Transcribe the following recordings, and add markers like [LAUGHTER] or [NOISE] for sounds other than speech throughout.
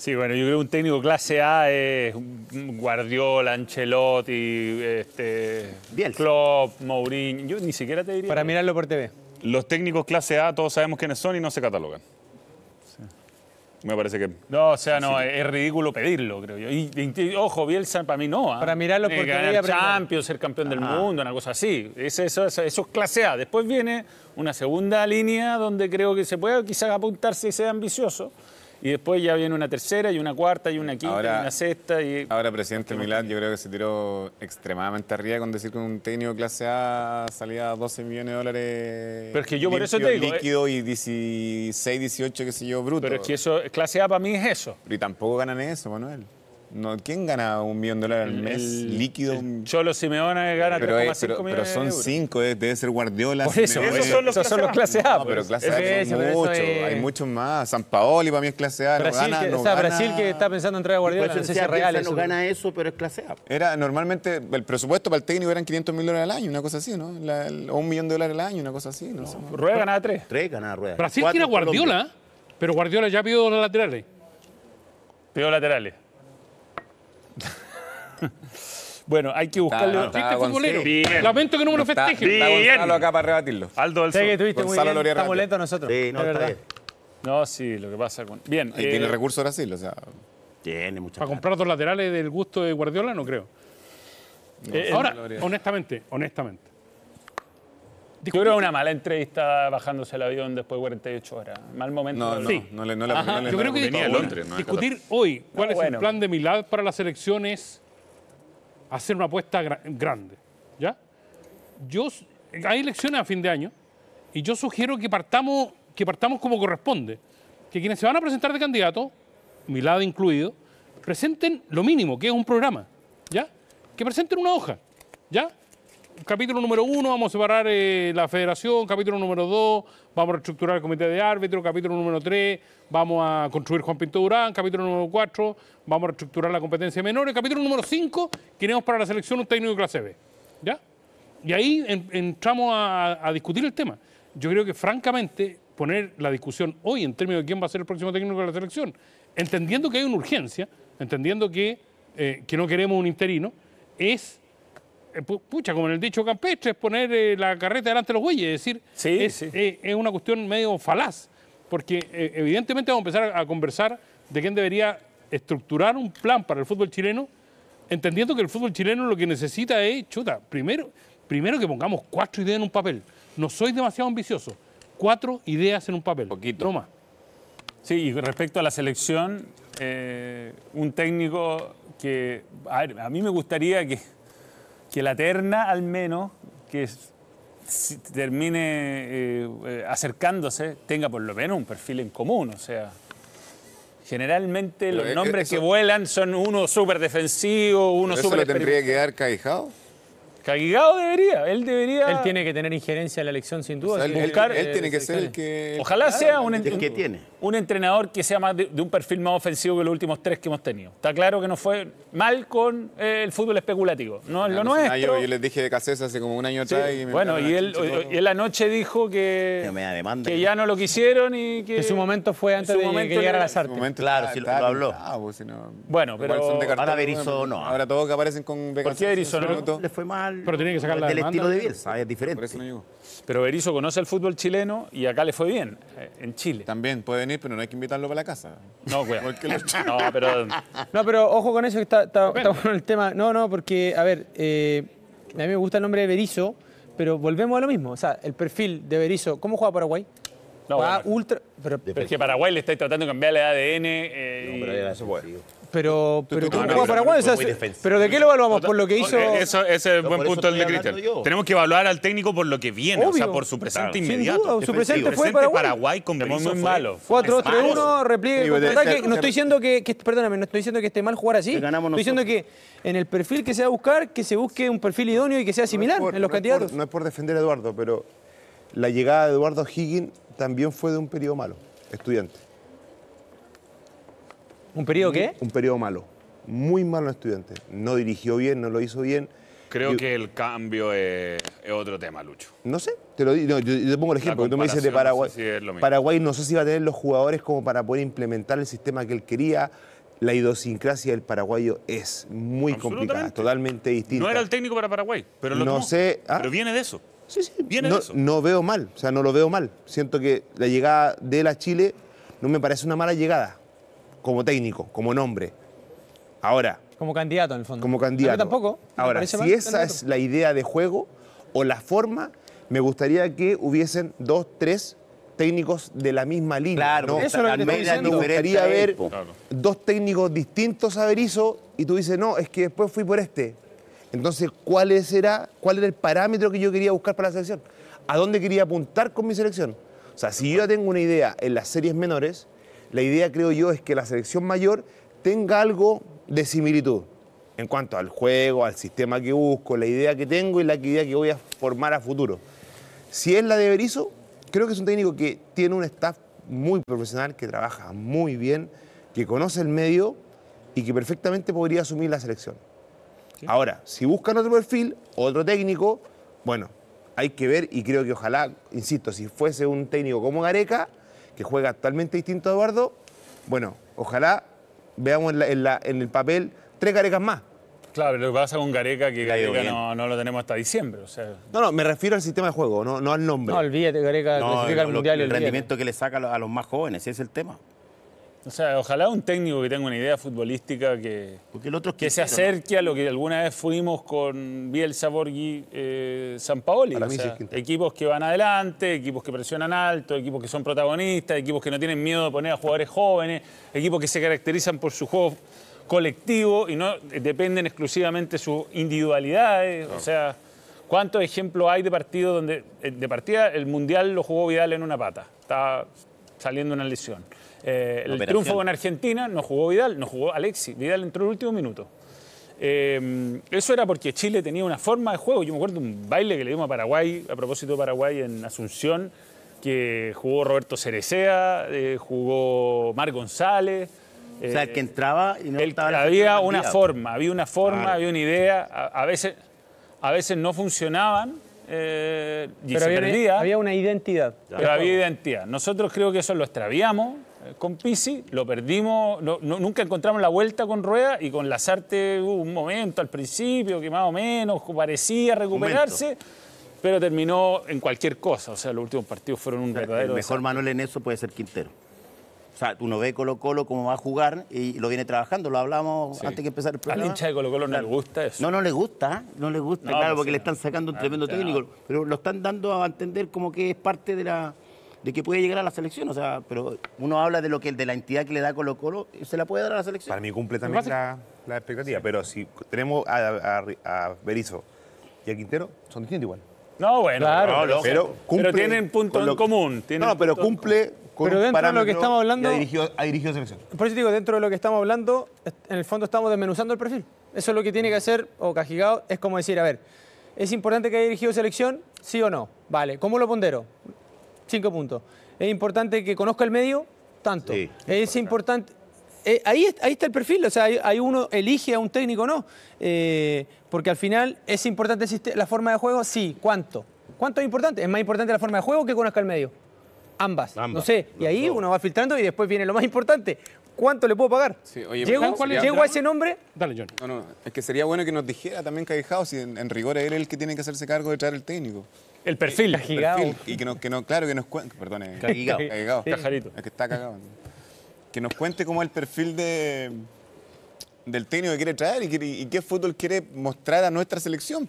Sí, bueno, yo creo que un técnico clase A es Guardiola, Ancelotti, este, Klopp, Mourinho. Yo ni siquiera te diría. Para mirarlo por TV. Los técnicos clase A todos sabemos quiénes son y no se catalogan. Me parece que. No, o sea, no, es, ridículo pedirlo, creo yo. ojo, Bielsa para mí no. ¿ah? Para mirarlo por TV... TV. Ganar Champions, ser campeón del ah. mundo, una cosa así. Eso, es clase A. Después viene una segunda línea donde creo que se puede quizás apuntarse si sea ambicioso y después ya viene una tercera y una cuarta y una quinta y una sexta. Y... Ahora, presidente Milán, yo creo que se tiró extremadamente arriba con decir que un técnico clase A salía a 12 millones de dólares. Pero yo por eso Líquido eh. y 16, 18, qué sé yo, bruto. Pero es que eso, clase A para mí es eso. Y tampoco ganan eso, Manuel. No, ¿Quién gana un millón de dólares al mes líquido? El Cholo Simeona gana 3,5 eh, millones Pero son 5, eh, debe ser Guardiola. Por eso, esos son los, son los clase A. No, pero pues. clase A son muchos, hay muchos más. San Paoli para mí es clase A, no gana, o sea, Brasil que está pensando en traer a Guardiola, no real No gana eso, pero es clase A. Pues. Era, normalmente el presupuesto para el técnico eran 500 mil dólares al año, una cosa así, ¿no? o un millón de dólares al año, una cosa así. No, Rueda ganaba 3. 3 ganaba Rueda. Brasil tiene Guardiola, ¿eh? pero Guardiola ya pidió los laterales. Pidió laterales. Bueno, hay que buscarle. un chiste futbolero. Lamento que no me lo festeje Está, está Gonzalo acá para rebatirlo. Aldo del muy Estamos lentos nosotros. no, sí, lo que pasa con. Bien. Y tiene eh, recursos Brasil, o sea. Tiene mucha. Para comprar dos laterales del gusto de Guardiola, no creo. Eh, ahora, honestamente, honestamente. Yo creo una mala entrevista bajándose el avión después de 48 horas. Mal momento. No, no, no, no, ah, no, Yo creo que Discutir hoy cuál es el plan de Milad para las elecciones hacer una apuesta grande. ¿ya? Yo, hay elecciones a fin de año y yo sugiero que partamos, que partamos como corresponde, que quienes se van a presentar de candidato, mi lado incluido, presenten lo mínimo, que es un programa, ¿ya? que presenten una hoja, ¿ya? capítulo número uno, vamos a separar eh, la federación, capítulo número dos, vamos a reestructurar el comité de árbitro, capítulo número tres, vamos a construir Juan Pinto Durán, capítulo número cuatro, vamos a reestructurar la competencia menor, capítulo número cinco, queremos para la selección un técnico de clase B. ¿Ya? Y ahí entramos a, discutir el tema. Yo creo que francamente poner la discusión hoy en términos de quién va a ser el próximo técnico de la selección, entendiendo que hay una urgencia, entendiendo que eh, no queremos un interino, es eh, pucha, como en el dicho campestre, es poner eh, la carreta delante de los bueyes, es decir, eh, es, una cuestión medio falaz, porque evidentemente vamos a empezar a, conversar de quién debería estructurar un plan para el fútbol chileno, entendiendo que el fútbol chileno lo que necesita es, chuta, primero, primero que pongamos cuatro ideas en un papel, no soy demasiado ambicioso, cuatro ideas en un papel, Poquito. no Sí, y respecto a la selección, un técnico que, a, ver, a mí me gustaría que que la terna al menos que termine eh, eh, acercándose tenga por lo menos un perfil en común, o sea... Generalmente los e, e, nombres que vuelan son uno súper defensivo, uno súper... ¿Eso le tendría que dar Caigado debería, él debería. Él tiene que tener injerencia en la elección sin duda. él, tiene eh, que ser el que. Ojalá sea un. El que tiene un entrenador que sea más de, un perfil más ofensivo que los últimos tres que hemos tenido. Está claro que no fue mal con eh, el fútbol especulativo. No es lo nuestro. yo les dije de Cacés hace como un año atrás. Y me bueno, y él, y él anoche dijo que, que, ya no lo quisieron y que... en su momento fue antes de momento que llegara a las artes. claro, si lo, habló. bueno, pero... ahora Berizzo no. Ahora todos que aparecen con... ¿Por qué Berizzo no? Le fue mal. Pero tiene que sacar la Del estilo de Bielsa, es diferente. Por eso no llegó. Pero Berizzo conoce el fútbol chileno y acá le fue bien, eh, en Chile. También puede venir, pero no hay que invitarlo para la casa. No, güey. [LAUGHS] [LAUGHS] no, pero... [LAUGHS] no, pero ojo con eso, que está, bueno el tema. No, no, porque, a ver, eh, a mí me gusta el nombre de Berizzo, pero volvemos a lo mismo. O sea, el perfil de Berizzo, ¿cómo juega Paraguay? va ultra. Pero, es que Paraguay le estáis tratando de cambiar el ADN. Eh, no, pero Pero, tú, Paraguay, pero, ¿de qué lo evaluamos? ¿Por lo que hizo? ese es el buen punto del de Cristian. Tenemos que evaluar al técnico por lo que viene, o sea, por su presente inmediato. su presente fue Paraguay. Paraguay con muy malo. 4-2-3-1, repliegue, No estoy diciendo que, que, perdóname, no estoy diciendo que esté mal jugar así. Estoy diciendo que en el perfil que se va a buscar, que se busque un perfil idóneo y que sea similar en los candidatos. No es por defender a Eduardo, pero la llegada de Eduardo Higgins también fue de un periodo malo, estudiante. ¿Un periodo qué? Un periodo malo, muy malo estudiante. No dirigió bien, no lo hizo bien. Creo que el cambio es, otro tema, Lucho. No sé, te lo digo, yo, te pongo el ejemplo, tú me dices de Paraguay. Paraguay no sé si va a tener los jugadores como para poder implementar el sistema que él quería. La idiosincrasia del paraguayo es muy complicada, totalmente distinta. No era el técnico para Paraguay, pero lo no sé. Ah. Pero viene de eso. Sí, sí, no, No veo mal, o sea, no lo veo mal. Siento que la llegada de la Chile no me parece una mala llegada, como técnico, como nombre. Ahora. Como candidato, en el fondo. Como candidato. tampoco. Ahora, si esa es la idea de juego o la forma, me gustaría que hubiesen dos, tres técnicos de la misma línea. Claro, ¿no? eso es lo Me gustaría ver dos técnicos distintos a Berizzo y tú dices, no, es que después fui por este. Entonces, ¿cuál, era, ¿cuál era el parámetro que yo quería buscar para la selección? ¿A dónde quería apuntar con mi selección? O sea, si yo tengo una idea en las series menores, la idea creo yo es que la selección mayor tenga algo de similitud en cuanto al juego, al sistema que busco, la idea que tengo y la idea que voy a formar a futuro. Si es la de Berizzo, creo que es un técnico que tiene un staff muy profesional, que trabaja muy bien, que conoce el medio y que perfectamente podría asumir la selección. Ahora, si buscan otro perfil, otro técnico, bueno, hay que ver y creo que ojalá, insisto, si fuese un técnico como Gareca, que juega totalmente distinto a Eduardo, bueno, ojalá veamos en, el papel tres Garecas más. Claro, pero lo que pasa con Gareca que Gareca no, no, lo tenemos hasta diciembre. No, no, me refiero al sistema de juego, no, al nombre. No, olvídate, Gareca clasifica al Mundial. el rendimiento que le saca a los más jóvenes, ese es el tema. O sea, ojalá un técnico que tenga una idea futbolística que, que se acerque a lo que alguna vez fuimos con Bielsa, Borghi, eh, San Paoli. equipos que van adelante, equipos que presionan alto, equipos que son protagonistas, equipos que no tienen miedo de poner a jugadores jóvenes, equipos que se caracterizan por su juego colectivo y no dependen exclusivamente de sus individualidades. O sea, ¿cuántos ejemplos hay de partidos donde, eh, de partida, el Mundial lo jugó Vidal en una pata? Estaba saliendo una lesión. Eh, el triunfo con Argentina no jugó Vidal, no jugó Alexis. Vidal entró el último minuto. Eh, eso era porque Chile tenía una forma de juego. Yo me acuerdo de un baile que le dimos a Paraguay, a propósito de Paraguay en Asunción, que jugó Roberto Cerecea, eh, jugó Mar González. o sea, que entraba y no estaba Había una forma, había una forma, había una idea. A, veces, a veces no funcionaban. pero había, había, una identidad. Pero había identidad. Nosotros creo que eso lo extraviamos eh, con Pisi, lo perdimos, nunca encontramos la vuelta con Rueda y con Lazarte hubo un momento al principio que más o menos parecía recuperarse. Pero terminó en cualquier cosa, o sea, los últimos partidos fueron un El mejor Manuel en eso puede ser Quintero. O sea, uno ve Colo Colo cómo va a jugar y lo viene trabajando, lo hablamos antes que empezar el programa. La hincha de Colo Colo no le gusta eso. No, no le gusta, no le gusta, claro, pues porque le están sacando un ah, tremendo técnico, pero lo están dando a entender como que es parte de la, de que puede llegar a la selección. O sea, pero uno habla de lo que de la entidad que le da Colo Colo, se la puede dar a la selección. Para mí cumple también la, expectativa, pero si tenemos a, a, Berizzo y a Quintero, son distintos igual. No, bueno, pero, cumple pero, tienen punto en común. no, pero cumple con pero dentro de lo que estamos hablando. Ha dirigido, ha dirigido selección. Por eso digo, dentro de lo que estamos hablando, en el fondo estamos desmenuzando el perfil. Eso es lo que tiene que hacer, o Cajigao, es como decir, a ver, ¿es importante que haya dirigido selección? ¿Sí o no? Vale, ¿cómo lo pondero? Cinco puntos. Es importante que conozca el medio, tanto. es importante. Eh, ahí, ahí, está el perfil, o sea, hay, uno elige a un técnico o no, eh, porque al final es importante la forma de juego, sí, ¿cuánto? ¿Cuánto es importante? Es más importante la forma de juego que conozca el medio. Ambas. Ambas. No sé, y ahí uno va filtrando y después viene lo más importante, ¿cuánto le puedo pagar? Sí, oye, ¿Llego, ¿Llego a ese nombre? Dale, John. No, no, es que sería bueno que nos dijera también Callejao si en, en rigor él el que tiene que hacerse cargo de traer el técnico. El perfil. gigante. Y que, no, que no, claro, que nos cuente. Perdón, Cajarito. que está cagado. Que nos cuente cómo es el perfil de, del técnico que quiere traer y, qué fútbol quiere mostrar a nuestra selección.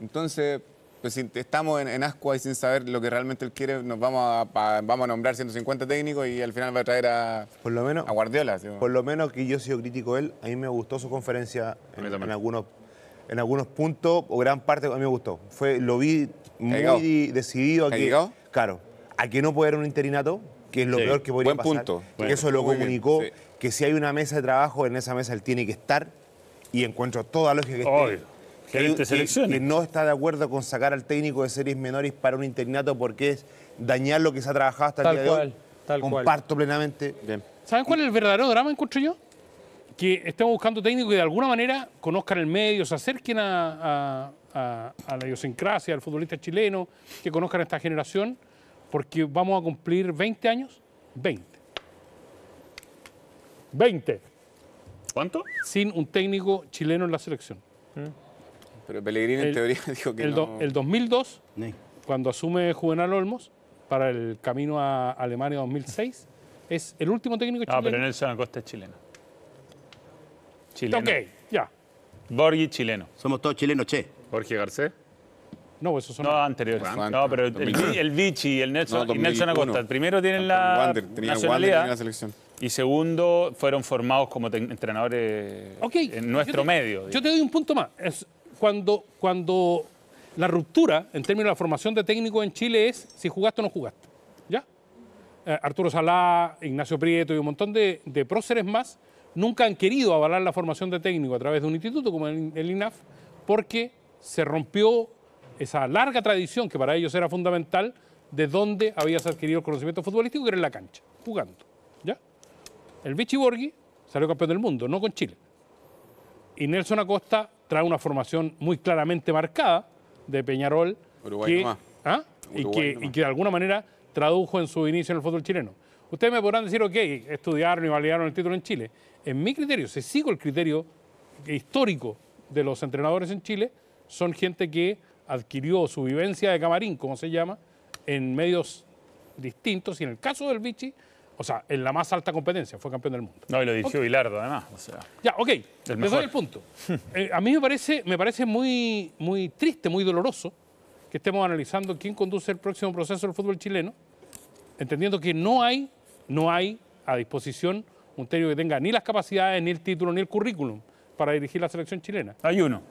Entonces, pues estamos en, asco y sin saber lo que realmente él quiere, nos vamos a, vamos a nombrar 150 técnicos y al final va a traer a, por lo menos, a Guardiola. Por lo menos que yo he sido crítico de él, a mí me gustó su conferencia en, algunos en algunos puntos o gran parte a mí me gustó. Fue, lo vi muy decidido a claro, a que no pueda haber un interinato, que es lo peor que podría Buen pasar. Punto. eso lo comunicó, que si hay una mesa de trabajo, en esa mesa él tiene que estar y encuentro toda lógica que esté. Que, no está de acuerdo con sacar al técnico de series menores para un internato porque es dañar lo que se ha trabajado hasta tal el día cual, de hoy. Comparto plenamente. ¿Saben cuál es el verdadero drama, encuentro yo? Que estamos buscando técnicos que de alguna manera conozcan el medio, se acerquen a, a, la idiosincrasia al futbolista chileno, que conozcan a esta generación, porque vamos a cumplir 20 años. 20. 20. ¿Cuánto? Sin un técnico chileno en la selección. Mm. Pero Pellegrini en teoría [LAUGHS] dijo que no. el 2002, cuando asume Juvenal Olmos para el camino a Alemania 2006, es el último técnico ah, chileno. Ah, no, pero Nelson Acosta es chileno. Chileno. Ok, ya. Borghi chileno. Somos todos chilenos, che. Jorge Garcés. No, esos son no, anteriores. no, pero el, Vichy y el Nelson, y Nelson Acosta, primero tienen la nacionalidad la selección. y segundo fueron formados como entrenadores eh, en nuestro medio. Yo te doy un punto más. Es cuando, cuando la ruptura en términos de la formación de técnico en Chile es si jugaste o no jugaste. ¿Ya? Eh, Arturo Salá, Ignacio Prieto y un montón de, próceres más nunca han querido avalar la formación de técnico a través de un instituto como el INAF porque se rompió esa larga tradición que para ellos era fundamental de dónde habías adquirido el conocimiento futbolístico, que era en la cancha, jugando. ¿ya? El Vichy Borghi salió campeón del mundo, no con Chile. Y Nelson Acosta trae una formación muy claramente marcada de Peñarol ¿ah? que, y, que, y, que, de alguna manera tradujo en su inicio en el fútbol chileno. Ustedes me podrán decir, ok, estudiaron y validaron el título en Chile. En mi criterio, se sigo el criterio histórico de los entrenadores en Chile, son gente que adquirió su vivencia de camarín, como se llama, en medios distintos y en el caso del Vichy, o sea, en la más alta competencia, fue campeón del mundo. No, y lo dirigió Vilardo además. ya, ok, Me doy el punto. Eh, a mí me parece, me parece muy, muy triste, muy doloroso que estemos analizando quién conduce el próximo proceso del fútbol chileno, entendiendo que no hay, no hay a disposición un técnico que tenga ni las capacidades, ni el título, ni el currículum para dirigir la selección chilena. Hay uno.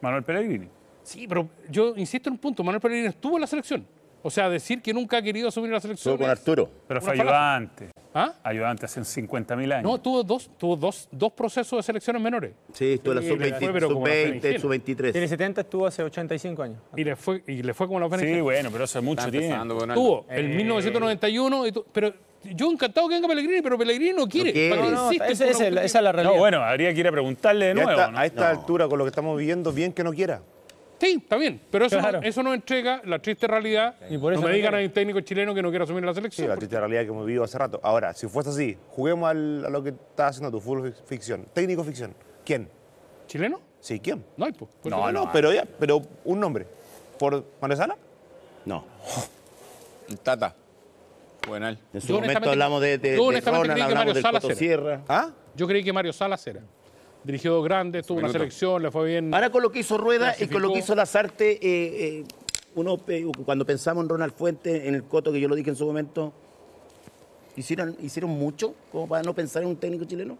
Manuel Pellegrini. Sí, pero yo insisto en un punto, Manuel Pellegrini estuvo en la selección. O sea, decir que nunca ha querido asumir la selección. Estuvo con Arturo. Pero fue ayudante. ¿Ah? Ayudante hace 50.000 años. No, tuvo dos, tuvo dos, procesos de selecciones menores. Sí, estuvo en la sub-20, sub-23. el 70, estuvo hace 85 años. Y le fue, y le fue como la ofensiva. Sí, bueno, pero hace mucho tiempo. Tuvo En eh, el 1991, y pero yo encantado que venga Pellegrini, pero Pellegrini no quiere. No, esa, es la, realidad. No, bueno, habría que ir a preguntarle de nuevo. ¿no? A esta altura, con lo que estamos viviendo, bien que no quiera. Sí, está bien, pero eso, no, nos entrega la triste realidad. Y por eso no me digan a un técnico chileno que no quiera asumir la selección. Sí, la triste realidad que hemos vivido hace rato. Ahora, si fuese así, juguemos a lo que estás haciendo tu full ficción. Técnico ficción. ¿Quién? ¿Chileno? Sí, ¿quién? No hay, pues. No, no, pero ya, pero un nombre. ¿Por Malesana? No. Tata. En su momento hablamos de, yo que Mario Salas ¿Ah? Yo creí que Mario Salas era. Dirigió grandes, tuvo una selección, le fue bien. Ahora con lo que hizo Rueda y con lo que hizo Lazarte, eh, eh, uno, eh, cuando pensamos en Ronald Fuentes, en el Coto, que yo lo dije en su momento, ¿hicieron, ¿hicieron mucho como para no pensar en un técnico chileno?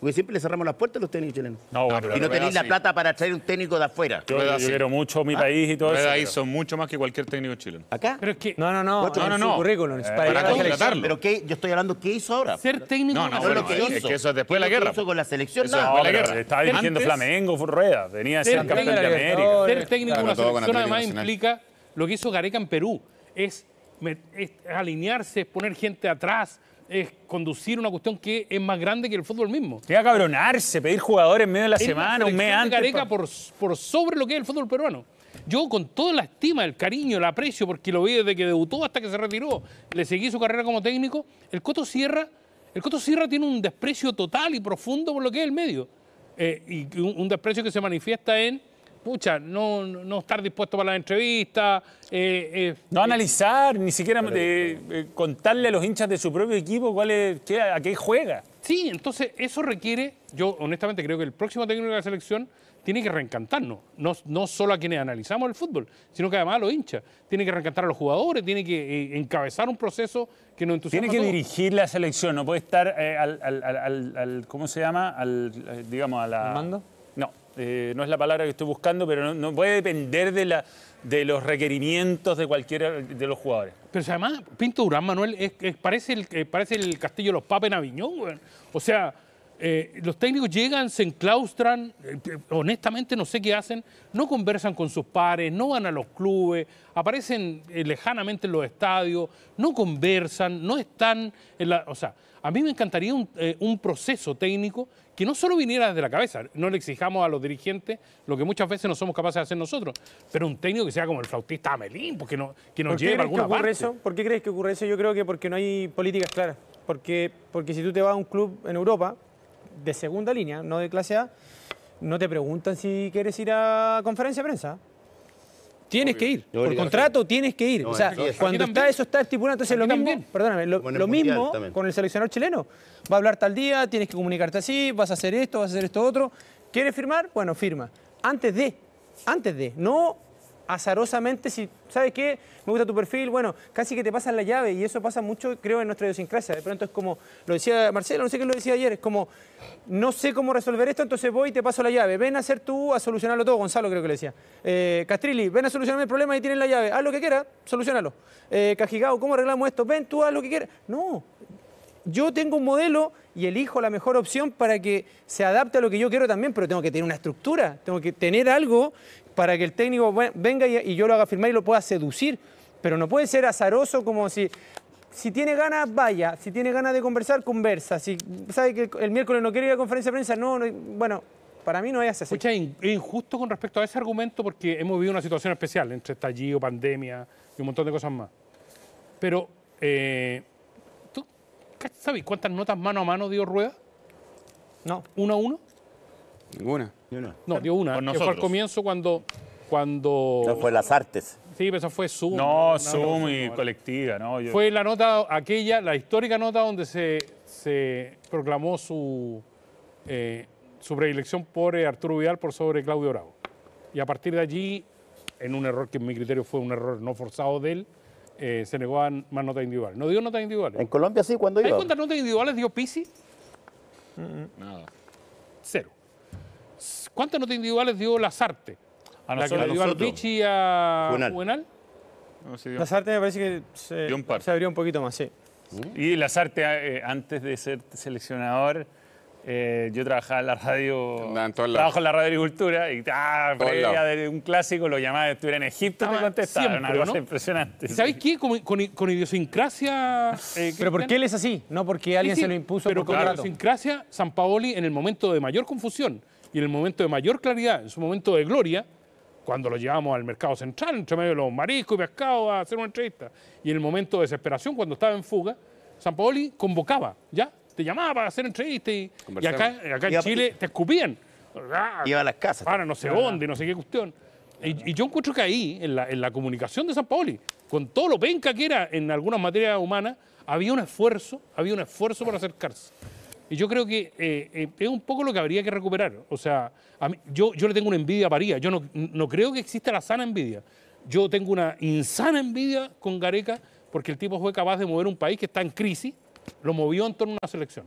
Porque siempre le cerramos las puertas a los técnicos chilenos. Ah, y no tenéis la plata para traer un técnico de afuera. Yo, quiero mucho mi ah, país y todo eso. hizo son mucho más que cualquier técnico chileno. ¿Acá? Pero es que... No, no, no. No, no, no. Currículum, para, Pero ¿qué? yo estoy hablando, ¿qué hizo ahora? Ser técnico. No, no, no, lo que hizo. es que eso es después de la guerra. hizo con la selección? No, no la guerra. Estaba dirigiendo Flamengo, Rueda. Venía a ser campeón de América. Ser técnico una selección además implica lo que hizo Gareca en Perú. Es alinearse, poner gente atrás, es conducir una cuestión que es más grande que el fútbol mismo. Que cabronarse, pedir jugadores en medio de la semana, un mes antes. Careca por, por sobre lo que es el fútbol peruano. Yo con toda la estima, el cariño, el aprecio, porque lo vi desde que debutó hasta que se retiró, le seguí su carrera como técnico, el Coto Sierra, el Coto Sierra tiene un desprecio total y profundo por lo que es el medio. Eh, y un desprecio que se manifiesta en pucha, no, no estar dispuesto para la entrevista. Eh, eh, no eh, analizar, ni siquiera contarle a los hinchas de su propio equipo cuál es, qué, a qué juega. Sí, entonces eso requiere, yo honestamente creo que el próximo técnico de la selección tiene que reencantarnos, no, no solo a quienes analizamos el fútbol, sino que además a los hinchas. Tiene que reencantar a los jugadores, tiene que encabezar un proceso que nos entusiasma. Tiene que dirigir la selección, no puede estar al, ¿cómo se llama? Al, digamos, a la... mando? Eh, no es la palabra que estoy buscando, pero no, puede depender de, la, de los requerimientos de cualquiera de los jugadores. Pero además, Pinto Durán, Manuel, parece, el, eh, parece el castillo de los papes en Aviñón, O sea, eh, los técnicos llegan, se enclaustran, honestamente no sé qué hacen, no conversan con sus pares, no van a los clubes, aparecen lejanamente en los estadios, no conversan, no están en la... O sea, a mí me encantaría un proceso técnico que no solo viniera desde la cabeza, no le exijamos a los dirigentes lo que muchas veces no somos capaces de hacer nosotros, pero un técnico que sea como el flautista Amelín, porque no, que nos lleve a alguna parte. ¿Por qué crees que ocurre eso? Yo creo que porque no hay políticas claras. Porque, porque si tú te vas a un club en Europa, de segunda línea, no de clase A, no te preguntan si quieres ir a conferencia de prensa. Tienes que ir. Por contrato tienes que ir. O sea, cuando está eso está estipulado, entonces lo mismo, lo mismo con el seleccionador chileno. Va a hablar tal día, tienes que comunicarte así, vas a hacer esto, vas a hacer esto otro. ¿Quieres firmar? Bueno, firma. Antes de, antes de, no azarosamente, si, ¿sabes qué? Me gusta tu perfil, bueno, casi que te pasan la llave y eso pasa mucho, creo, en nuestra idiosincrasia. De pronto es como, lo decía Marcelo, no sé qué lo decía ayer, es como, no sé cómo resolver esto, entonces voy y te paso la llave. Ven a hacer tú, a solucionarlo todo, Gonzalo creo que le decía. Eh, Castrilli, ven a solucionar el problema y tienes la llave. Haz lo que quieras, solucionalo. Eh, Cajigao, ¿cómo arreglamos esto? Ven tú, haz lo que quieras. No, yo tengo un modelo y elijo la mejor opción para que se adapte a lo que yo quiero también, pero tengo que tener una estructura, tengo que tener algo para que el técnico venga y yo lo haga firmar y lo pueda seducir. Pero no puede ser azaroso como si si tiene ganas, vaya. Si tiene ganas de conversar, conversa. Si sabe que el miércoles no quiere ir a conferencia de prensa, no, bueno, para mí no es así. Escucha, es injusto con respecto a ese argumento porque hemos vivido una situación especial entre estallido, pandemia y un montón de cosas más. Pero, eh, ¿tú sabes cuántas notas mano a mano dio Rueda? No. ¿Uno a uno? Ninguna. No, dio una. Que fue al comienzo cuando. cuando... fue las artes. Sí, pero eso fue Zoom. No, Zoom y colectiva, ¿no? Fue la nota aquella, la histórica nota donde se, se proclamó su, eh, su predilección por eh, Arturo Vidal por sobre Claudio Bravo. Y a partir de allí, en un error que en mi criterio fue un error no forzado de él, eh, se negó a más notas individuales. No dio notas individuales. En Colombia sí, cuando ¿Hay cuántas notas individuales dio Pisi? Mm, nada. Cero. ¿Cuántas notas individuales dio Lazarte? A la que dio a nosotros. y a Juvenal. Juvenal? No, sí Lazarte me parece que se, un se abrió un poquito más, sí. Mm. Y Lazarte, eh, antes de ser seleccionador, eh, yo trabajaba en la radio. en trabajo en la radio agricultura y ah, de un clásico, lo llamaba, estuviera en Egipto, me contestaron. contestaba. una impresionante. ¿Sabéis qué? Con, con, idiosincrasia. [LAUGHS] Eh, pero ¿por qué él es así? No porque alguien se lo impuso pero por Pero con idiosincrasia, San Paoli en el momento de mayor confusión y en el momento de mayor claridad, en su momento de gloria, cuando lo llevamos al mercado central, entre medio de los mariscos y pescados a hacer una entrevista, y en el momento de desesperación, cuando estaba en fuga, San Paoli convocaba, ¿ya? Te llamaba para hacer entrevistas y, acá, en Chile te escupían. Ah, Iba a las casas. Para no sé dónde, no sé qué cuestión. Y, yo encuentro que ahí, en la, en la comunicación de San Paoli, con todo lo penca que era en algunas materias humanas, había un esfuerzo, había un esfuerzo para acercarse. Y yo creo que eh, eh, es un poco lo que habría que recuperar. O sea, yo, yo le tengo una envidia a París. Yo no, creo que exista la sana envidia. Yo tengo una insana envidia con Gareca porque el tipo fue capaz de mover un país que está en crisis, lo movió en torno a una selección.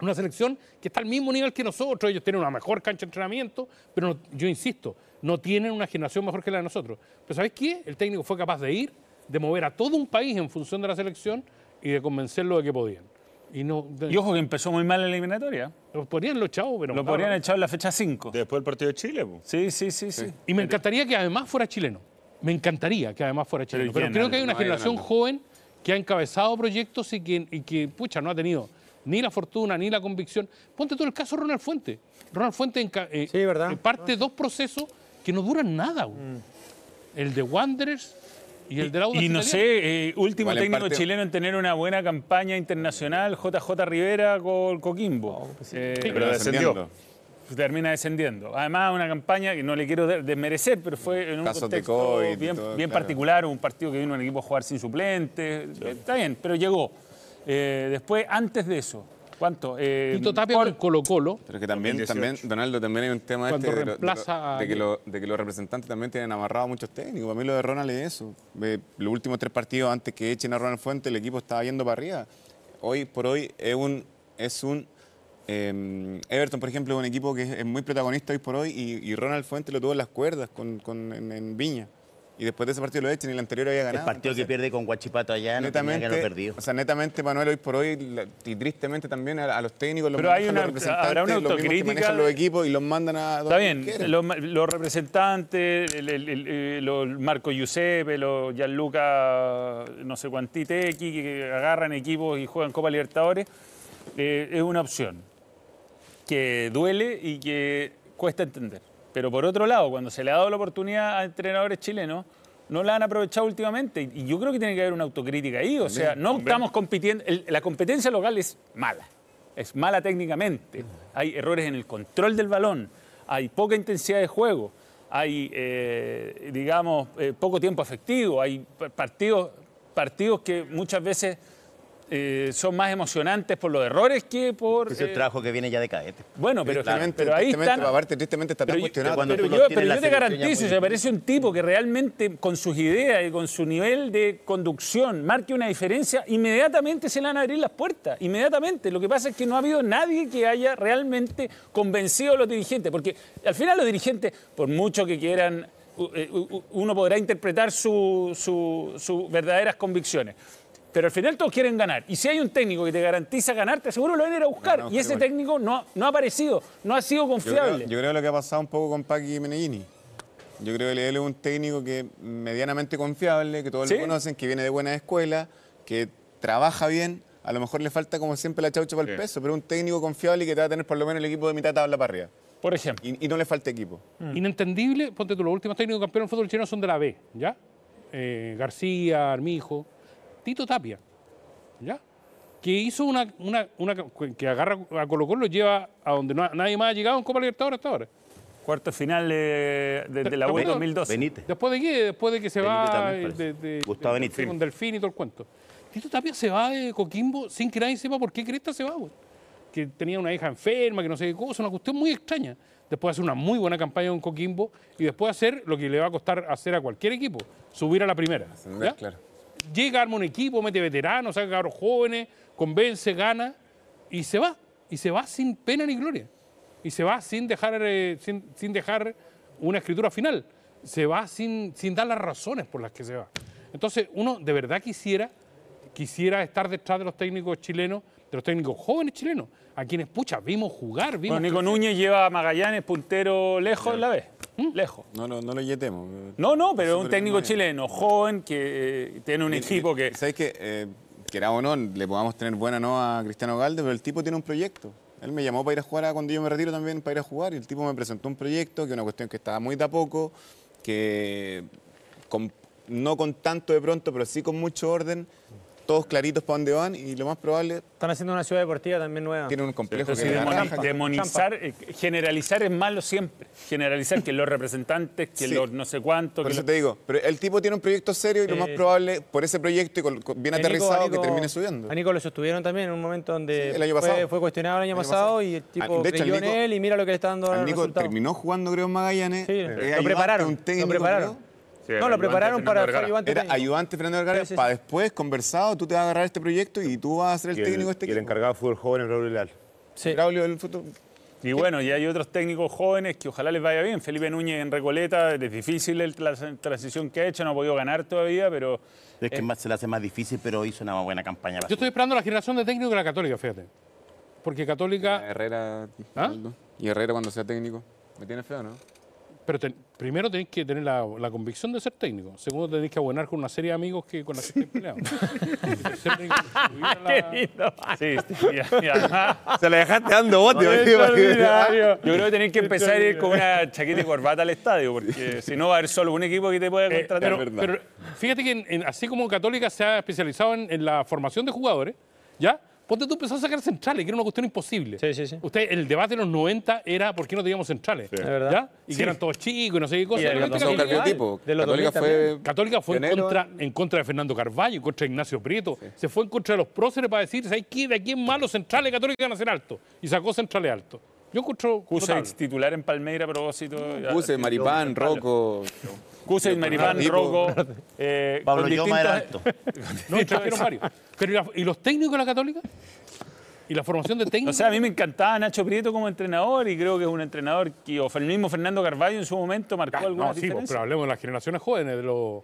Una selección que está al mismo nivel que nosotros, ellos tienen una mejor cancha de entrenamiento, pero yo insisto, no tienen una generación mejor que la de nosotros. Pero ¿sabéis qué? El técnico fue capaz de ir, de mover a todo un país en función de la selección y de convencerlo de que podían. Y, ojo que empezó muy mal la eliminatoria. Lo ponían los chavos, pero. Lo ponían echado en la fecha 5. Después del partido de Chile, Sí, sí, sí, sí, Y me encantaría que además fuera chileno. Me encantaría que además fuera chileno. Pero, creo que hay una generación joven que ha encabezado proyectos y que, pucha, no ha tenido ni la fortuna ni la convicción. Ponte todo el caso Ronald Fuente. Ronald Fuente en eh, eh, parte dos procesos que no duran nada. Mm. El de Wanderers y, no sé, eh, último técnico chileno en tener una buena campaña internacional, JJ Rivera con Coquimbo. Oh, pues eh, pero descendió. Termina descendiendo. Además, una campaña que no le quiero desmerecer, pero fue en un contexto bien, particular, un partido que vino un equipo a jugar sin suplentes. Está bien, pero llegó. Eh, después, antes de eso, ¿Cuánto? Eh, Tito Tapia por Colo Colo. Pero que también, también, Donaldo, también hay un tema este de, que los representantes también tienen amarrado muchos técnicos. Para mí lo de Ronald es eso. los últimos tres partidos antes que echen a Ronald Fuente, el equipo estaba yendo para arriba. Hoy por hoy es un... Es un em, Everton, por ejemplo, es un equipo que es muy protagonista hoy por hoy y, Ronald Fuente lo tuvo en las cuerdas con, en Viña y después de ese partido lo echan y el anterior había ganado. El partido que pierde con Guachipato allá, netamente, no tenía perdido. O sea, netamente, Manuel, hoy por hoy, y tristemente también a, los técnicos, los, Pero hay una, los representantes, habrá una los que los equipos y los mandan a... Está bien, los, representantes, el, eh, los Marco Giuseppe, los Gianluca, no sé cuantitequi, que agarran equipos y juegan Copa Libertadores, eh, es una opción que duele y que cuesta entender. Pero por otro lado, cuando se le ha dado la oportunidad a entrenadores chilenos, no la han aprovechado últimamente. Y yo creo que tiene que haber una autocrítica ahí. O sea, no estamos compitiendo. la competencia local es mala. Es mala técnicamente. Hay errores en el control del balón. Hay poca intensidad de juego. Hay, eh, digamos, eh, poco tiempo efectivo. Hay partidos, partidos que muchas veces eh, son más emocionantes por los errores que por... Es el eh, trabajo que viene ya de caete. Bueno, pero, ahí tristemente está tan cuestionado. pero, yo, pero yo, te garantizo, se aparece un tipo que realmente con sus ideas y con su nivel de conducción marque una diferencia, inmediatamente se le van a abrir las puertas, inmediatamente. Lo que pasa es que no ha habido nadie que haya realmente convencido a los dirigentes, porque al final los dirigentes, por mucho que quieran eh, uno podrá interpretar sus verdaderas convicciones. Pero al final todos quieren ganar. Y si hay un técnico que te garantiza ganarte seguro lo van a ir a buscar. y ese técnico no, no ha aparecido, no ha sido confiable. Yo creo, lo que ha pasado un poco con Paqui Menellini. Yo creo que él es un técnico que medianamente confiable, que todos lo conocen, que viene de buena escuela, que trabaja bien. A lo mejor le falta, como siempre, la chaucha para el peso, pero un técnico confiable y que te va a tener por lo menos el equipo de mitad tabla para arriba. Por ejemplo. Y, no le falta equipo. Mm. Inentendible, ponte tú, los últimos técnicos campeones de fútbol chino son de la B, ¿ya? Eh, García, Armijo. Tito Tapia, ¿ya? Que hizo una, una, que agarra a Colo Colo, lleva a donde nadie más ha llegado en Copa Libertadores hasta ahora. Cuarto final de, la U 2012. ¿Después de qué? Después de que se va de, Gustavo Benítez. con Delfín y todo el cuento. Tito Tapia se va de Coquimbo sin que nadie sepa por qué Cresta se va, güey. Que tenía una hija enferma, que no sé qué cosa, una cuestión muy extraña. Después de hacer una muy buena campaña con Coquimbo y después hacer lo que le va a costar hacer a cualquier equipo, subir a la primera. ¿ya? Claro llega, arma un equipo, mete veteranos, saca cabros jóvenes, convence, gana y se va. Y se va sin pena ni gloria. Y se va sin dejar, eh, sin, dejar una escritura final. Se va sin, sin dar las razones por las que se va. Entonces, uno de verdad quisiera, quisiera estar detrás de los técnicos chilenos, de los técnicos jóvenes chilenos, a quienes, pucha, vimos jugar. Vimos bueno, Nico Núñez lleva a Magallanes puntero lejos la vez. ¿Mm? Lejos. No, no, lo yetemos. No, no, pero un técnico chileno, joven, que eh, tiene un equipo que... ¿Sabes que eh, o no, le podamos tener buena no a Cristiano Galde, pero el tipo tiene un proyecto. Él me llamó para ir a jugar cuando yo me retiro también para ir a jugar y el tipo me presentó un proyecto que es una cuestión que estaba muy de a poco, que no con tanto de pronto, pero sí con mucho orden, todos claritos para dónde van y lo más probable... Están haciendo una ciudad deportiva también nueva. Tienen un complejo demonizar, eh, generalizar es malo siempre. Generalizar que los representantes, que los no sé cuántos... Por eso te digo, pero el tipo tiene un proyecto serio y lo más eh, probable, por ese proyecto y bien eh, aterrizado, que termine subiendo. A Nico lo sostuvieron también en un momento donde Fue, cuestionado el año, pasado, y el tipo ah, en él y mira lo que le está dando A Nico terminó jugando, creo, en Magallanes. Sí, lo prepararon, lo prepararon no, lo prepararon para ser ayudante Era ayudante Fernando Vergara para después, conversado, tú te vas a agarrar este proyecto y tú vas a ser el, técnico este equipo. Y el este encargado de fútbol joven es Leal. Sí. Raúl, el Y bueno, ya hay otros técnicos jóvenes que ojalá les vaya bien. Felipe Núñez en Recoleta, es difícil la transición que ha hecho, no ha podido ganar todavía, pero... Es que se le hace más difícil, pero hizo una buena campaña. Yo estoy esperando la generación de técnicos de la Católica, fíjate. Porque Católica... Herrera... Y ¿Ah? Herrera cuando sea técnico. Me tiene feo, ¿no? Pero primero tenés que tener la, convicción de ser técnico. Segundo, tenés que abonar con una serie de amigos que, con los que te peleado. [LAUGHS] la... Sí, este, [LAUGHS] Se la dejaste dando bote. [LAUGHS] yo creo que tenés que empezar a ir con una chaqueta y corbata al estadio, porque si no va a haber solo un equipo que te pueda eh, contratar. pero, fíjate que así como Católica se ha especializado en la formación de jugadores, ¿ya? Ponte tú empezó a sacar centrales, que era una cuestión imposible. Sí, sí, sí. Usted, el debate de los 90 era por qué no teníamos centrales. ¿Ya? Y que eran todos chicos y no sé qué cosa. Y el Católica, fue, en, contra, de Fernando Carvalho, en contra de Ignacio Prieto. Se fue en contra de los próceres para decir, De aquí más los centrales católicos van a ser altos. Y sacó centrales altos. Yo escucho. Cusex, titular en Palmeira a propósito. Cuse, eh, Maripán, Rocco. Cuse, Maripán, Rocco. Pablo eh, con era esto. [LAUGHS] varios. Pero ¿y, los técnicos de la Católica? ¿Y la formación de técnicos? O sea, a mí me encantaba Nacho Prieto como entrenador y creo que es un entrenador que o el mismo Fernando Carvalho en su momento marcó ah, no, sí, pues, pero hablemos de las generaciones jóvenes, de los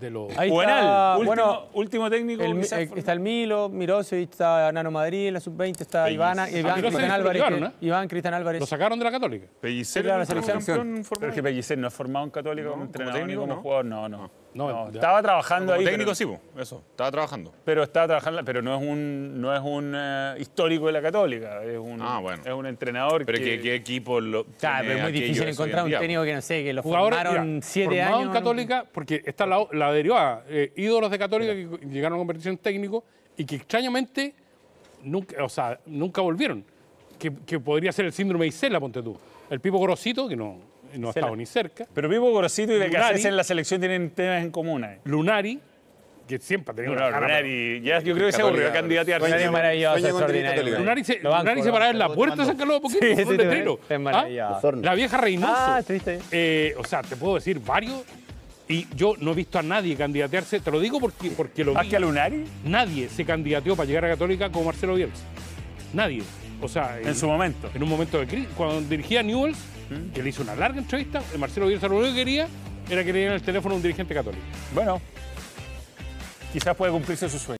de Ahí último, bueno, último técnico. está el Milo, Mirosevic, está Nano Madrid, en la sub-20, está Ivana, Iván, ah, Cristian Álvarez, ¿eh? Iván Cristian Álvarez. Lo sacaron de la Católica. Pellicer, Pero es que Pellicer no ha formado un católico como entrenador como jugador, no. no. Ah. No, estaba trabajando ahí. Técnico sí, eso, estaba trabajando. Pero estaba trabajando, pero no es un, no es un eh, histórico de la Católica, es un, ah, es un entrenador pero que... qué equipo lo es muy difícil encontrar un técnico que no sé, que lo formaron siete años. en Católica, porque está la, la derivada, eh, ídolos de Católica que llegaron a competición técnico y que extrañamente nunca, sea, nunca volvieron. Que, podría ser el síndrome de Isela, ponte tú. El Pipo Grosito, que no, no ha estado ni cerca. Pero Vivo, Gorosito y Becasés en la selección tienen temas en común. Lunari, que siempre ha tenido una Lunari, ya, yo creo que se aburrió a candidatear. es maravilloso, Lunari se, Lunari se paraba en la puerta, caló un poquito, sí, un letrero. Es ¿Ah? eh, La vieja Reynoso. Ah, triste. Eh, o sea, te puedo decir varios y yo no he visto a nadie candidatearse, te lo digo porque, porque lo vi. que a Lunari? Nadie se candidateó para llegar a Católica como Marcelo Bielsa. Nadie. O sea, en, en su momento. En un momento de crisis. Cuando dirigía Newells, que le hizo una larga entrevista. El Marcelo Bielsa lo único que quería era que le dieran el teléfono a un dirigente católico. Bueno, quizás puede cumplirse su sueño.